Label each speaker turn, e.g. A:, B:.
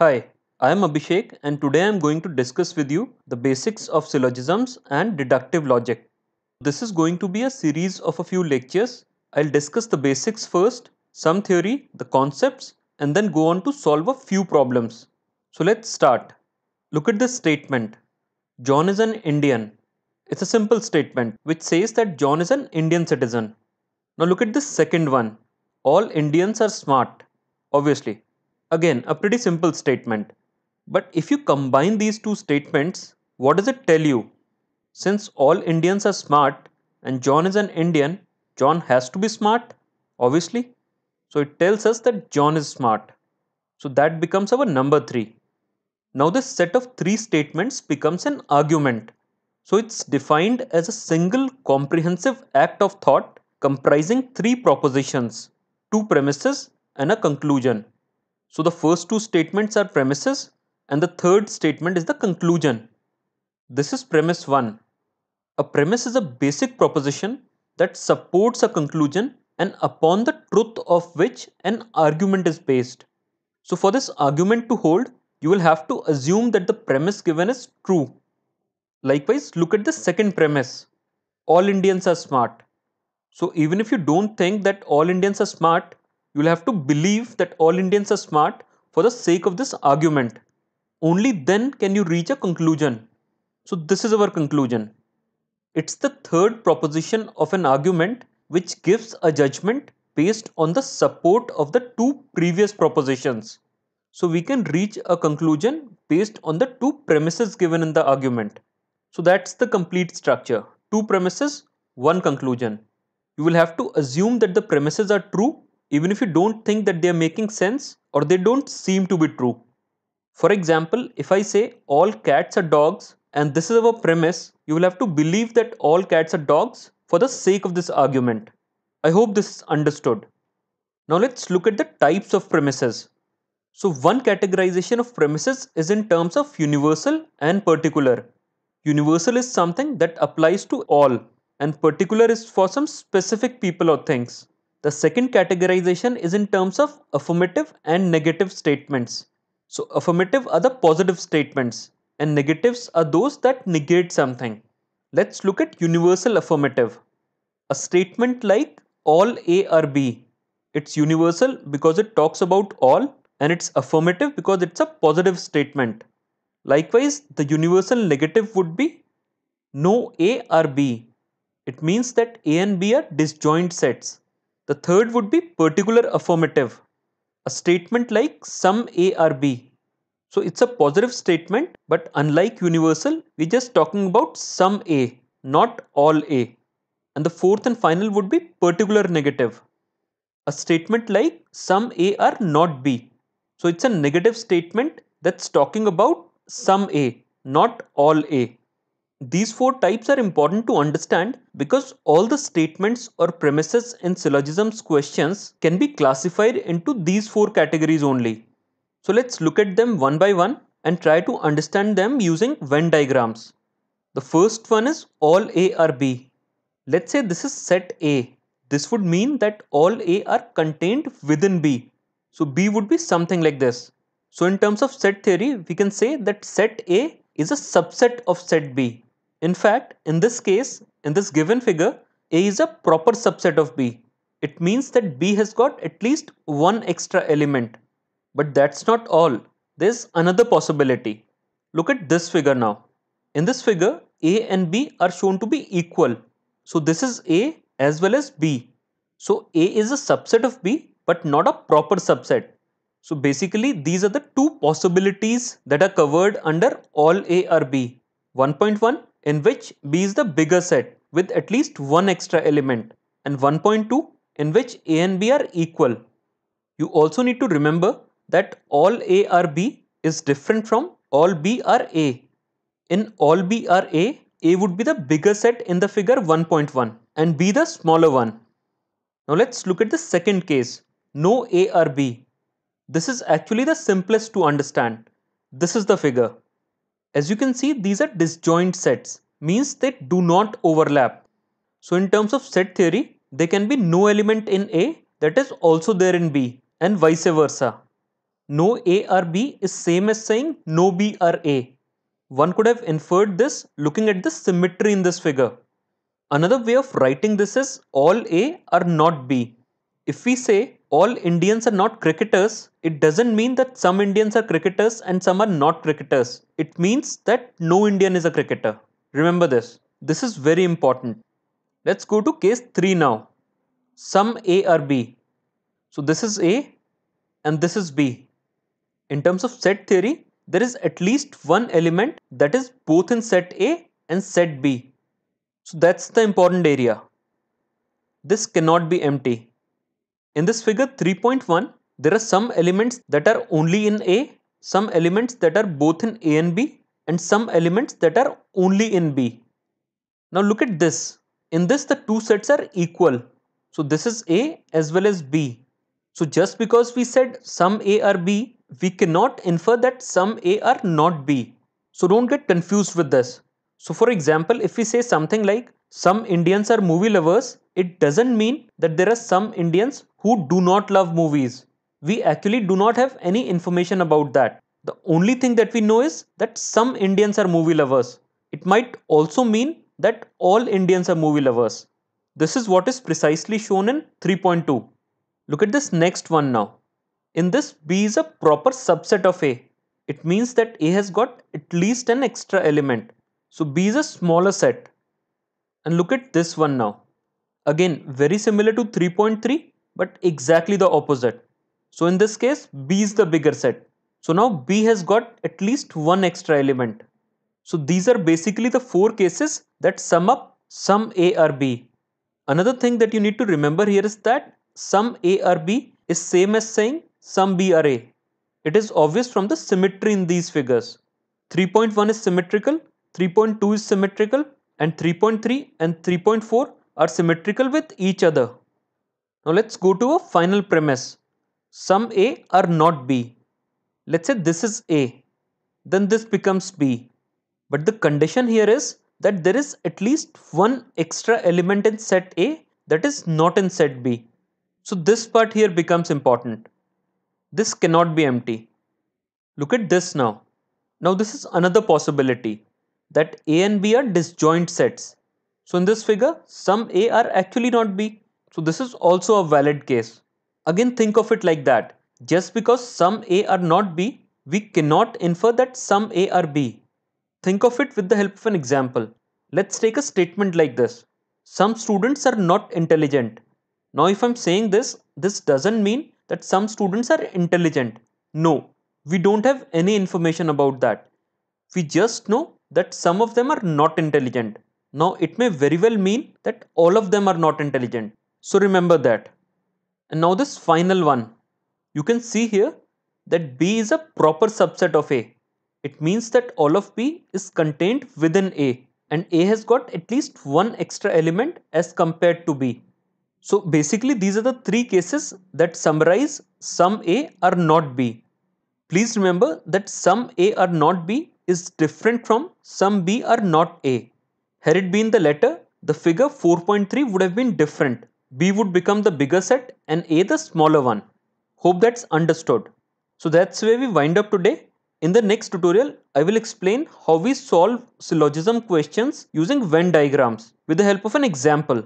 A: Hi, I am Abhishek and today I am going to discuss with you the basics of syllogisms and deductive logic. This is going to be a series of a few lectures. I'll discuss the basics first, some theory, the concepts and then go on to solve a few problems. So let's start. Look at this statement. John is an Indian. It's a simple statement which says that John is an Indian citizen. Now look at this second one. All Indians are smart. Obviously, Again, a pretty simple statement. But if you combine these two statements, what does it tell you? Since all Indians are smart and John is an Indian, John has to be smart, obviously. So it tells us that John is smart. So that becomes our number 3. Now this set of three statements becomes an argument. So it's defined as a single comprehensive act of thought comprising three propositions, two premises and a conclusion. So the first two statements are premises and the third statement is the conclusion. This is premise 1. A premise is a basic proposition that supports a conclusion and upon the truth of which an argument is based. So for this argument to hold, you will have to assume that the premise given is true. Likewise, look at the second premise. All Indians are smart. So even if you don't think that all Indians are smart, you will have to believe that all Indians are smart for the sake of this argument. Only then can you reach a conclusion. So, this is our conclusion. It's the third proposition of an argument which gives a judgment based on the support of the two previous propositions. So, we can reach a conclusion based on the two premises given in the argument. So, that's the complete structure. Two premises, one conclusion. You will have to assume that the premises are true even if you don't think that they are making sense or they don't seem to be true. For example, if I say all cats are dogs and this is our premise, you will have to believe that all cats are dogs for the sake of this argument. I hope this is understood. Now let's look at the types of premises. So one categorization of premises is in terms of universal and particular. Universal is something that applies to all and particular is for some specific people or things. The second categorization is in terms of affirmative and negative statements. So affirmative are the positive statements and negatives are those that negate something. Let's look at universal affirmative. A statement like all A or B. It's universal because it talks about all and it's affirmative because it's a positive statement. Likewise, the universal negative would be no A or B. It means that A and B are disjoint sets. The third would be particular affirmative, a statement like some A or B. So it's a positive statement, but unlike universal, we're just talking about some A, not all A. And the fourth and final would be particular negative, a statement like some A are not B. So it's a negative statement that's talking about some A, not all A. These four types are important to understand because all the statements or premises in syllogism's questions can be classified into these four categories only. So let's look at them one by one and try to understand them using Venn diagrams. The first one is all A are B. Let's say this is set A. This would mean that all A are contained within B. So B would be something like this. So in terms of set theory, we can say that set A is a subset of set B. In fact, in this case, in this given figure, A is a proper subset of B. It means that B has got at least one extra element. But that's not all. There's another possibility. Look at this figure now. In this figure, A and B are shown to be equal. So this is A as well as B. So A is a subset of B but not a proper subset. So basically these are the two possibilities that are covered under all A or B. 1.1 in which B is the bigger set with at least one extra element and 1.2 in which A and B are equal. You also need to remember that all A are B is different from all B are A. In all B are A, A would be the bigger set in the figure 1.1 and B the smaller one. Now let's look at the second case, no A or B. This is actually the simplest to understand. This is the figure. As you can see, these are disjoint sets, means they do not overlap. So in terms of set theory, there can be no element in A that is also there in B and vice versa. No A or B is same as saying no B or A. One could have inferred this looking at the symmetry in this figure. Another way of writing this is all A are not B. If we say all Indians are not cricketers, it doesn't mean that some Indians are cricketers and some are not cricketers. It means that no Indian is a cricketer. Remember this. This is very important. Let's go to case 3 now. Some A or B. So this is A and this is B. In terms of set theory, there is at least one element that is both in set A and set B. So that's the important area. This cannot be empty. In this figure 3.1, there are some elements that are only in A, some elements that are both in A and B, and some elements that are only in B. Now look at this. In this, the two sets are equal. So this is A as well as B. So just because we said some A are B, we cannot infer that some A are not B. So don't get confused with this. So for example, if we say something like some Indians are movie lovers it doesn't mean that there are some Indians who do not love movies. We actually do not have any information about that. The only thing that we know is that some Indians are movie lovers. It might also mean that all Indians are movie lovers. This is what is precisely shown in 3.2. Look at this next one now. In this, B is a proper subset of A. It means that A has got at least an extra element. So B is a smaller set. And look at this one now. Again, very similar to 3.3, but exactly the opposite. So in this case, B is the bigger set. So now B has got at least one extra element. So these are basically the four cases that sum up sum A or B. Another thing that you need to remember here is that sum A or B is same as saying sum B or A. It is obvious from the symmetry in these figures. 3.1 is symmetrical, 3.2 is symmetrical and 3.3 and 3.4 are symmetrical with each other. Now let's go to a final premise. Some A are not B. Let's say this is A. Then this becomes B. But the condition here is that there is at least one extra element in set A that is not in set B. So this part here becomes important. This cannot be empty. Look at this now. Now this is another possibility that A and B are disjoint sets so in this figure, some A are actually not B. So this is also a valid case. Again, think of it like that. Just because some A are not B, we cannot infer that some A are B. Think of it with the help of an example. Let's take a statement like this. Some students are not intelligent. Now if I'm saying this, this doesn't mean that some students are intelligent. No, we don't have any information about that. We just know that some of them are not intelligent. Now it may very well mean that all of them are not intelligent. So remember that. And now this final one. You can see here that B is a proper subset of A. It means that all of B is contained within A and A has got at least one extra element as compared to B. So basically these are the three cases that summarize some A are not B. Please remember that some A are not B is different from some B are not A. Had it been the latter, the figure 4.3 would have been different. B would become the bigger set and A the smaller one. Hope that's understood. So that's where we wind up today. In the next tutorial, I will explain how we solve syllogism questions using Venn diagrams with the help of an example.